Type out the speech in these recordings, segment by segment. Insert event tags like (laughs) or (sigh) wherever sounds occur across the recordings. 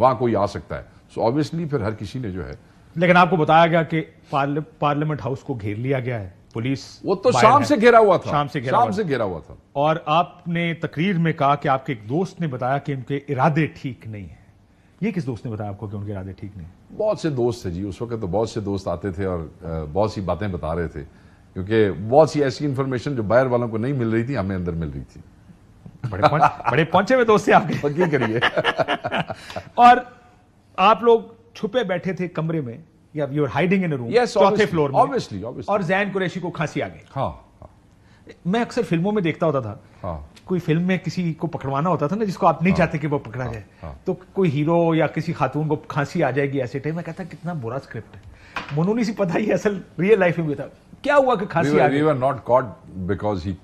वहां कोई आ सकता है सो so ऑब्वियसली फिर हर किसी ने जो है लेकिन आपको बताया गया कि पार्लियामेंट हाउस को घेर लिया गया है पुलिस वो तो शाम से घेरा हुआ था शाम से घेरा शाम से घेरा हुआ था और आपने तकरीर में कहा कि आपके एक दोस्त ने बताया कि उनके इरादे ठीक नहीं है ये किस दोस्त ने बताया आपको कि उनके इरादे ठीक नहीं बहुत से दोस्त थे जी उस वक्त तो बहुत से दोस्त आते थे और बहुत सी बातें बता रहे थे क्योंकि बहुत सी ऐसी इन्फॉर्मेशन जो बाहर वालों को नहीं मिल रही थी हमें अंदर मिल रही थी बड़े पहुंच, बड़े पहुंचे हुए दोस्त आपके पक्की (laughs) करिए (laughs) और आप लोग छुपे बैठे थे कमरे में या you are hiding in room चौथे फ्लोर में ऑब्वियसली ऑब्वियसली और जैन कुरैशी को खांसी आ गई हाँ, हाँ मैं अक्सर फिल्मों में देखता होता था हाँ, कोई फिल्म में किसी को पकड़वाना होता था ना जिसको आप नहीं हाँ। चाहते कि वो पकड़ा हाँ, जाए हाँ। तो कोई हीरो या किसी खातून को खांसी आ जाएगी ऐसे टाइम मैं कहता कितना बुरा स्क्रिप्ट है मोनू नहीं सी पता ही असल रियल लाइफ में भी था क्या हुआ कि खांसी आ गई not caught because he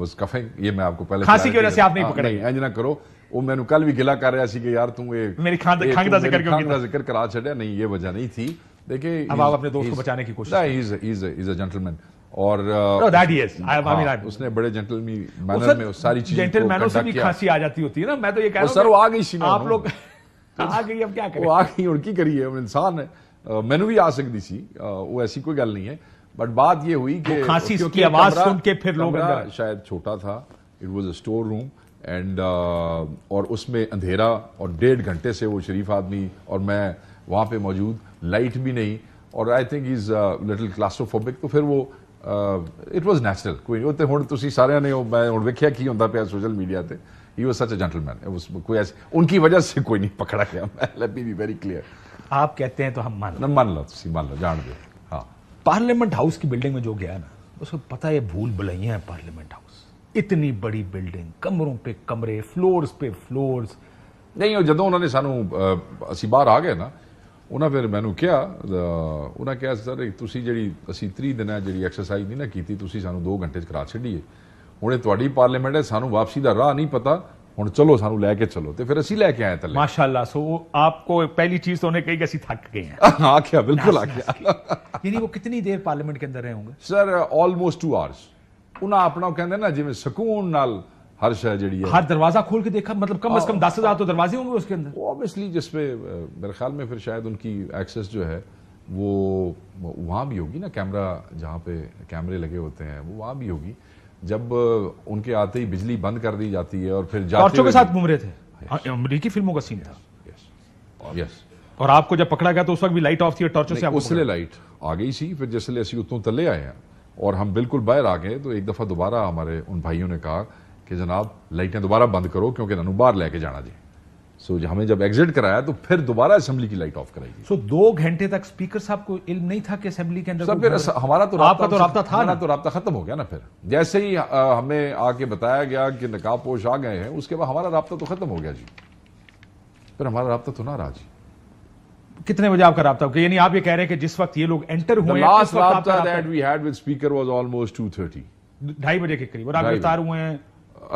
was coughing ये मैं आपको पहले खांसी की वजह से आप नहीं पकड़े इंज ना करो ਉਹ ਮੈਨੂੰ ਕੱਲ ਵੀ ਗਿਲਾ ਕਰ ਰਿਹਾ ਸੀ ਕਿ ਯਾਰ ਤੂੰ ਇਹ ਮੇਰੀ ਖੰਗ का जिक्र क्यों किया ਕੀਤਾ ਖੰਗ ਦਾ ਜ਼ਿਕਰ ਕਰਾ ਛੱਡਿਆ नहीं ਇਹ ਵਜ੍ਹਾ ਨਹੀਂ ਸੀ देखिए अब आप अपने दोस्त को बचाने की कोशिश he is is is a gentleman और uh, no, that he I I, हाँ, I उसने बड़े जेंटलमैन मैनर में उस सारी चीजें जेंटलमैनों से भी खांसी आ जाती होती है ना मैं तो ये कह रहा हूं सर वो आ गई आप लोग (laughs) आ गई अब क्या करें वो आ गई और की करिए इंसान है uh, मैनू भी आ सकती सी uh, वो ऐसी कोई गल नहीं है बट बात ये हुई कि खांसी की आवाज सुन के फिर लोग शायद छोटा था it was a store room and और उसमें अंधेरा और डेढ़ घंटे से वो शरीफ आदमी और मैं वहाँ पे मौजूद लाइट भी नहीं और I think is little claustrophobic तो फिर वो इट वॉज नैचुरल कोई ਉਹ ਤੇ ਹੁਣ ਤੁਸੀਂ ਸਾਰਿਆਂ ਨੇ ਮੈਂ ਹੁਣ ਵੇਖਿਆ ਕੀ ਹੁੰਦਾ ਪਿਆ ਸੋਸ਼ਲ ਮੀਡੀਆ ਤੇ ਹੀ ਵਾਸ ਸੱਚ ਅ ਜੈਂਟਲਮੈਨ ਉਸ ਕੋਈ वजह से कोई नहीं पकड़ा गया लेट बी वेरी क्लियर आप कहते हैं तो हम मान लो मान लो मान लो जान दो पार्लियामेंट हाउस की बिल्डिंग में जो गया ना उसको पता है भूल भुलैया है पार्लियामेंट हाउस ਇਤਨੀ ਬੜੀ ਬਿਲਡਿੰਗ ਕਮਰੋਂ ਤੇ ਕਮਰੇ ਫਲੋਰਸ ਤੇ ਫਲੋਰਸ ਨਹੀਂ ਉਹ ਜਦੋਂ ਉਹਨਾਂ ਨੇ ਸਾਨੂੰ ਅਸੀਂ ਬਾਹਰ ਆ ਗਏ ਨਾ ਉਹਨਾਂ ਫਿਰ ਮੈਨੂੰ ਕਿਹਾ ਉਹਨਾਂ ਕਿਹਾ ਸਰ ਤੁਸੀਂ ਜਿਹੜੀ ਅਸੀਂ 30 ਦਿਨਾਂ ਜਿਹੜੀ ਐਕਸਰਸਾਈਜ਼ ਨਹੀਂ ਨਾ ਕੀਤੀ ਤੁਸੀਂ ਸਾਨੂੰ 2 ਘੰਟੇ ਚ ਕਰਾ ਛੱਡੀਏ ਹੁਣ ਇਹ ਤੁਹਾਡੀ ਪਾਰਲੀਮੈਂਟ ਹੈ ਸਾਨੂੰ ਵਾਪਸੀ ਦਾ ਰਾਹ ਨਹੀਂ ਪਤਾ ਹੁਣ ਚਲੋ ਸਾਨੂੰ ਲੈ ਕੇ ਚਲੋ ਤੇ ਫਿਰ ਅਸੀਂ ਲੈ ਕੇ ਆਏ ਥੱਲੇ ਮਾਸ਼ਾਅੱਲਾ ਸੋ आपको पहली चीज तो उन्हें कही कि ਅਸੀਂ ਥੱਕ ਗਏ हैं हां बिल्कुल आ यानी वो कितनी देर पार्लियामेंट के अंदर रहे होंगे सर ऑलमोस्ट 2 आवर्स ਉਹਨਾਂ ਆਪਣਾ ਕਹਿੰਦੇ ਨਾ ਜਿਵੇਂ ਸਕੂਨ ਨਾਲ हर शह जी है हर दरवाजा खोल के देखा मतलब कम अज कम दस हजार तो दरवाजे होंगे उसके अंदर वो ऑब्वियसली जिसमें मेरे ख्याल में फिर शायद उनकी एक्सेस जो है वो वहाँ भी होगी ना कैमरा जहाँ पे कैमरे लगे होते हैं वो वहाँ भी होगी जब उनके आते ही बिजली बंद कर दी जाती है और फिर के साथ घूम रहे थे हाँ, अमरीकी फिल्मों का सीन था यस और आपको जब पकड़ा गया तो उस वक्त भी लाइट ऑफ थी टॉर्चों से उसने लाइट आ गई सी फिर जैसे असं उतों तले आए हैं और हम बिल्कुल बाहर आ गए तो एक दफ़ा दोबारा हमारे उन भाइयों ने कहा कि जनाब लाइटें दोबारा बंद करो क्योंकि ननू बाहर लेके जाना जी सो so, हमें जब एग्जिट कराया तो फिर दोबारा असेंबली की लाइट ऑफ कराई सो so, दो घंटे तक स्पीकर साहब को इल्म नहीं था कि असेंबली के अंदर सब फिर हमारा तो आपका तो रहा था ना तो रहा खत्म हो गया ना फिर जैसे ही हमें आके बताया गया कि नकाब पोश आ गए हैं उसके बाद हमारा रहा तो खत्म हो गया जी फिर हमारा रहा तो ना रहा जी कितने बजे आपका रहा हो यानी आप ये कह रहे हैं कि जिस वक्त ये लोग एंटर हुए last that we had with speaker was almost 2:30 ढाई बजे के करीब और आप गिरफ्तार हुए हैं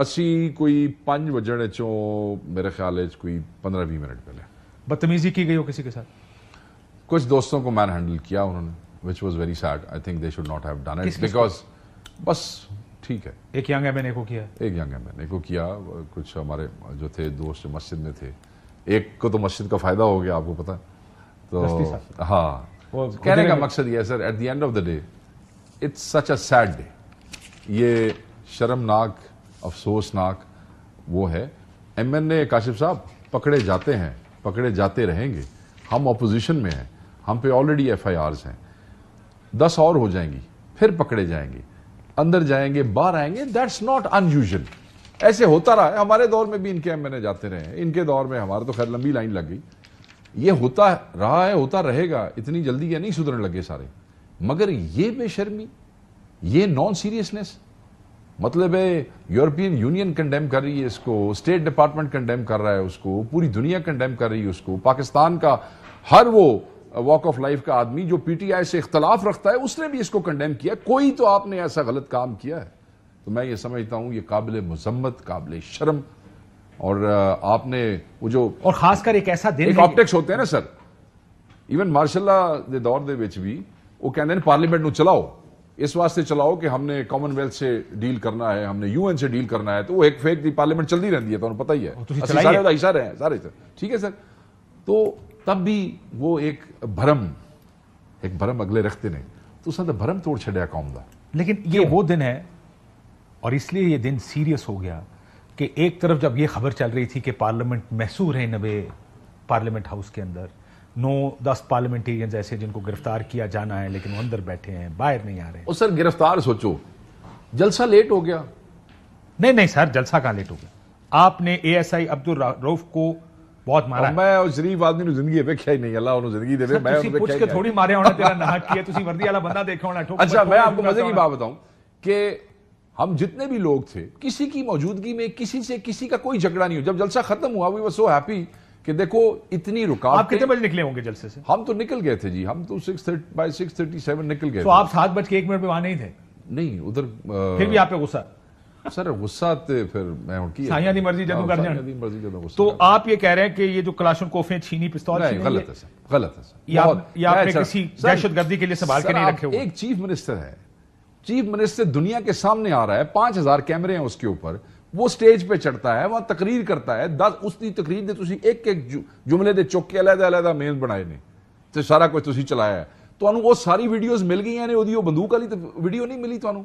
ਅਸੀਂ ਕੋਈ 5 ਵਜਣ ਚੋਂ ਮੇਰੇ ਖਿਆਲ ਵਿੱਚ ਕੋਈ 15-20 ਮਿੰਟ ਪਹਿਲੇ बदतमीजी की गई हो किसी के साथ कुछ दोस्तों को मैन हैंडल किया उन्होंने which was very sad I think they should not है एक यंग एमएनए को किया एक यंग एमएनए को किया कुछ हमारे जो थे दोस्त मस्जिद में थे एक को तो मस्जिद का फायदा हो गया आपको पता तो हाँ कहने का मकसद यह है sir at the end of the day it's such a sad day ये शर्मनाक अफसोसनाक वो है एम एन ए काशिफ साहब पकड़े जाते हैं पकड़े जाते रहेंगे हम अपोजिशन में हैं हम पे ऑलरेडी एफ आई आर्स हैं दस और हो जाएंगी फिर पकड़े जाएंगे अंदर जाएंगे बाहर आएंगे दैट्स नॉट अनयूजल ऐसे होता रहा है हमारे दौर में भी इनके एम एन ए जाते रहे हैं इनके दौर में हमारे तो खैर लंबी लाइन लग गई ये होता रहा है होता रहेगा इतनी जल्दी ये नहीं सुधरने लगे सारे मगर ये बेशर्मी ये नॉन सीरियसनेस मतलब है यूरोपियन यूनियन कंडेम कर रही है इसको स्टेट डिपार्टमेंट कंडेम कर रहा है उसको पूरी दुनिया कंडेम कर रही है उसको पाकिस्तान का हर वो वॉक ऑफ लाइफ का आदमी जो पीटीआई से इख्तलाफ रखता है उसने भी इसको कंडेम किया कोई तो आपने ऐसा गलत काम किया है तो मैं ये समझता हूं ये काबिल मजम्मत काबिल शर्म और आपने वो जो और खासकर एक ऐसा दिन एक ऑप्टिक्स होते हैं ना सर इवन मार्शाला दौर भी वो कहते हैं पार्लियामेंट न चलाओ इस वास्ते चलाओ कि हमने कॉमनवेल्थ से डील करना है हमने यूएन से डील करना है तो वो एक फेक दी पार्लियामेंट चलती रहती है तो पता ही है सारे तो सारे हैं सारे सर ठीक है सर तो तब भी वो एक भरम एक भरम अगले रखते ने तो सर तो भरम तोड़ छड़ा कौम का लेकिन ये वो दिन है और इसलिए ये दिन सीरियस हो गया कि एक तरफ जब ये खबर चल रही थी कि पार्लियामेंट मैसूर है नबे पार्लियामेंट हाउस के अंदर नो दस पार्लियामेंटेरियंस ऐसे जिनको गिरफ्तार किया जाना है लेकिन वो अंदर बैठे हैं बाहर नहीं आ रहे और सर गिरफ्तार सोचो जलसा लेट हो गया नहीं नहीं सर जलसा कहाँ लेट हो गया आपने A S I Abdul Rauf को बहुत मारा मैं ਉਹ ਸ਼ਰੀਫ आदमी जिंदगी ਜ਼ਿੰਦਗੀ ही नहीं अल्लाह जिंदगी दे ਜ਼ਿੰਦਗੀ ਦੇਵੇ ਮੈਂ ਉਹਨੂੰ ਪੁੱਛ ਕੇ होना ਮਾਰਿਆ ਹੋਣਾ ਤੇਰਾ ਨਾਹ ਕੀ ਹੈ ਤੁਸੀਂ ਵਰਦੀ ਵਾਲਾ अच्छा मैं आपको मजे की बात बताऊं कि हम जितने भी लोग थे किसी की मौजूदगी में किसी से किसी का कोई झगड़ा नहीं हो जब जलसा खत्म हुआ वी वर सो हैप्पी कि देखो इतनी रुकावट आप कितने बजे निकले होंगे जलसे से हम तो निकल गए थे जी हम तो six by six thirty seven निकल गए तो आप सात बज के एक मिनट में वहां नहीं थे नहीं उधर फिर भी आप पे गुस्सा सर गुस्सा फिर मैं उठी साइया की मर्जी जब हाँ, कर मर्जी जब तो आप ये कह रहे हैं कि ये जो क्लाशन कोफे छीनी पिस्तौल नहीं गलत है सर गलत है सर या, या आपने किसी दहशतगर्दी के लिए संभाल के नहीं रखे हुए एक चीफ मिनिस्टर है चीफ मिनिस्टर दुनिया के सामने आ रहा है पांच हजार कैमरे हैं उसके ऊपर वो स्टेज पर चढ़ता है वह तकरीर करता है दस उसकी तकरीर ने तुम एक एक जु, जुमले के चुके अलहद अलग मेन बनाए ने तो सारा कुछ तुम्हें चलाया तू तो सारी वीडियोज मिल गई ने बंदूक वाली तो वीडियो नहीं मिली थानू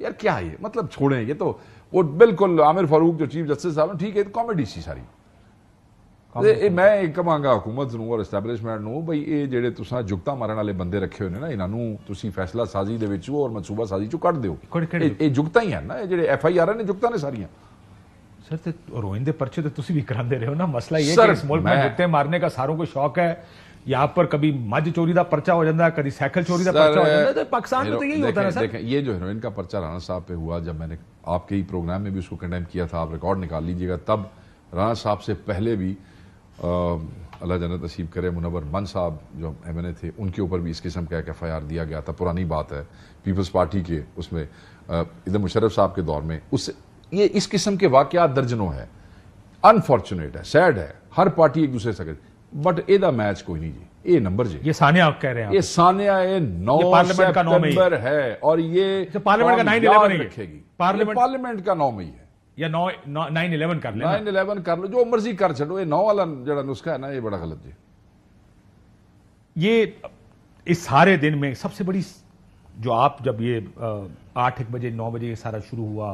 यार क्या है मतलब छोड़े ये तो वो बिल्कुल आमिर फारूक जो चीफ जस्टिस साहब ठीक है कॉमेडी तो सी सारी मैं एक ਇੱਕ हुकूमत ਹਕੂਮਤ ਨੂੰ नई ਐਸਟੈਬਲਿਸ਼ਮੈਂਟ ਨੂੰ ਬਈ ਇਹ ਜਿਹੜੇ ਤੁਸੀਂ ਜੁਗਤਾ ਮਾਰਨ ਵਾਲੇ ਬੰਦੇ ਰੱਖੇ ਹੋਏ ਨੇ ਨਾ ਇਹਨਾਂ ਨੂੰ ਤੁਸੀਂ ਫੈਸਲਾ ਸਾਜ਼ੀ ਦੇ ਵਿੱਚ ਔਰ ਮਨਸੂਬਾ ਸਾਜ਼ੀ ਚੋਂ ਕੱਢ ਦਿਓ ਇਹ ਜੁਗਤਾ ਹੀ ਹਨ ਨਾ ਇਹ ਜਿਹੜੇ ਐਫ तो रोहिंदे तुम भी कराते रहे हो ना मसला ये सर, कि मुल्क में जुत्ते मारने का सारों को शौक है यहाँ पर कभी मज चोरी का पर्चा हो जाता है कभी साइकिल चोरी का पर्चा हो जाता है तो पाकिस्तान में तो यही होता है सर ये जो हेरोइन का पर्चा राणा साहब पे हुआ जब मैंने आपके ही प्रोग्राम में भी उसको कंडेम किया था आप रिकॉर्ड निकाल लीजिएगा तब राणा साहब से पहले भी अल्लाह जन्नत नसीब करे मुनवर मन साहब जो एम एन ए थे उनके ऊपर भी इस किस्म का एक एफ आई आर दिया गया था पुरानी बात है पीपल्स पार्टी के उसमें इधर मुशरफ साहब के दौर में उस ये इस किस्म के वाक़ दर्जनों है अनफॉर्चुनेट है सैड है हर पार्टी एक दूसरे से बट ए मैच कोई नहीं जी ए नंबर जी ये सानिया आप कह रहे हैं ये सानिया ये नौ पार्लियामेंट का नौ मई है और ये अच्छा, पार्लियामेंट का नाइन रखेगी पार्लियामेंट पार्लियामेंट का नौ मई है नाइन इलेवन कर लो नाइन इलेवन कर लो जो मर्जी कर छो ये नौ वाला ਜਿਹੜਾ नुस्खा है ना ये बड़ा गलत जी ये इस सारे दिन में सबसे बड़ी जो आप जब ये आठ एक बजे नौ बजे सारा शुरू हुआ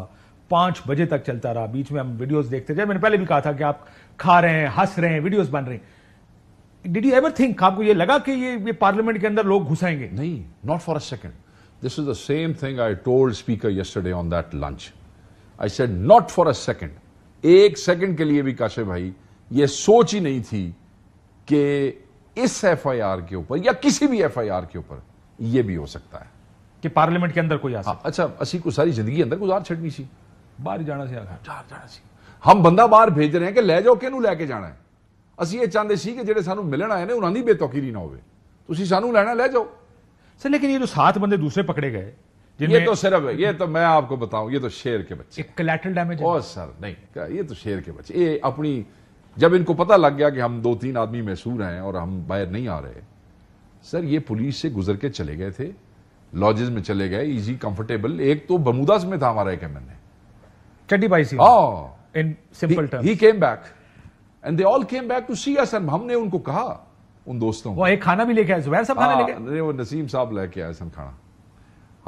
पांच बजे तक चलता रहा बीच में हम वीडियोस देखते थे मैंने पहले भी कहा था कि आप खा रहे हैं हंस रहे हैं वीडियोस बन रहे हैं डिड यू एवर थिंक आपको ये लगा कि ये ये पार्लियामेंट के अंदर लोग घुसाएंगे नहीं not for a second this is the same thing I told speaker yesterday on that lunch I said not for a second एक सेकेंड के लिए भी काशे भाई ये सोच ही नहीं थी कि इस आर के ऊपर या किसी भी आर के ऊपर यह भी हो सकता है कि पार्लियामेंट के अंदर कोई आ हाँ, अच्छा असी को सारी जिंदगी अंदर गुजार छड़नी सी बाहर जाना सी जाना सी हम बंदा बाहर भेज रहे हैं कि ले जाओ कि लैके जाना है असं ਇਹ चाहते सी कि जो सू ਮਿਲਣ आए हैं उन्होंने ਦੀ ਬੇਤੌਕੀਰੀ ਨਾ ਹੋਵੇ ਤੁਸੀਂ ਸਾਨੂੰ ਲੈਣਾ ਲੈ ਜਾਓ ਸਰ ਲੇਕਿਨ ਇਹ ਜੋ 7 ਬੰਦੇ ਦੂਸਰੇ ये तो सिर्फ ये तो मैं आपको बताऊं ये तो शेर के बच्चे कलेटरल डैमेज और सर नहीं ये तो शेर के बच्चे ये अपनी जब इनको पता लग गया कि हम दो तीन आदमी मैसूर हैं और हम बाहर नहीं आ रहे सर ये पुलिस से गुजर के चले गए थे लॉजेज में चले गए इजी कंफर्टेबल एक तो बमूदास में था हमारा एक एम एन ए भाई Singh in simple terms he came back and they all came back to see us हमने उनको कहा उन दोस्तों वो एक खाना भी लेके आए जुबैर साहब खाना हाँ, लेके वो नसीम साहब लेके आए सन खाना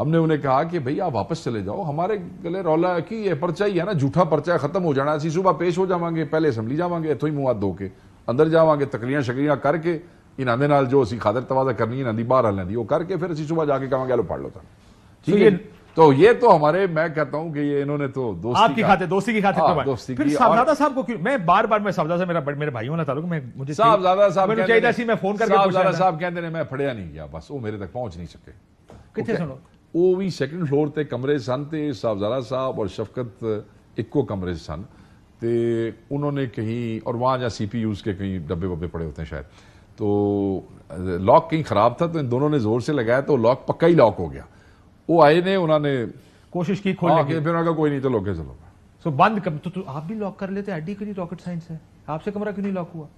हमने उन्हें कहा कि भाई आप वापस चले जाओ हमारे गले रौला की ये पर्चा ही है ना झूठा पर्चा खत्म हो जाना असं सुबह पेश हो जावे पहले असैम्बली जावे इतों ही मुआ दो के अंदर जावे तकलियां शकलियां करके इन्होंने जो अभी खादर तवाजा करनी इन्हों की बहर हाल की वह करके फिर अभी सुबह जाके कहे लो पढ़ लो तो। तक ठीक तो है तो ये तो हमारे मैं कहता हूं कि ये इन्होंने तो दोस्ती आपकी खाते दोस्ती की खाते हाँ, फिर साहबजादा साहब को क्यों मैं बार बार मैं साहबजादा मेरा मेरे भाई होना ताल्लुक मैं मुझे साहबजादा साहब कहते मैं फोन करके साहबजादा साहब कहते हैं मैं फड़िया नहीं गया बस वो मेरे तक पहुंच नहीं सके कितने सुनो वो भी सैकेंड फ्लोर से कमरे सन तो साहबजादा साहब और शफकत इको कमरे सन तो उन्होंने कहीं और वहाँ जहाँ सी पी यूज़ के कहीं डब्बे वब्बे पड़े होते हैं शायद तो लॉक कहीं ख़राब था तो इन दोनों ने ज़ोर से लगाया तो लॉक पक्का ही लॉक हो गया वो आए ने उन्होंने कोशिश की खोलने हाँ, के फिर उनका कोई नहीं तो लॉके चलो सो बंद कर तो, तो आप भी लॉक कर लेते अड्डी के लिए रॉकेट साइंस है आपसे कमरा क्यों नहीं लॉक हुआ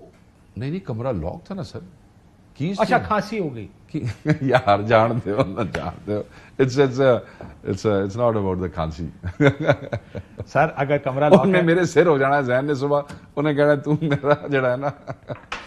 नहीं नहीं कमरा लॉक था ना सर he's अच्छा खांसी हो गई (laughs) यार जान दे ना जान दे it's it's it's it's not about the खांसी सर अगर कमरा (laughs) लॉक है मेरे सिर हो जाना जहन ने सुबह उन्हें कहना तू मेरा जड़ा है ना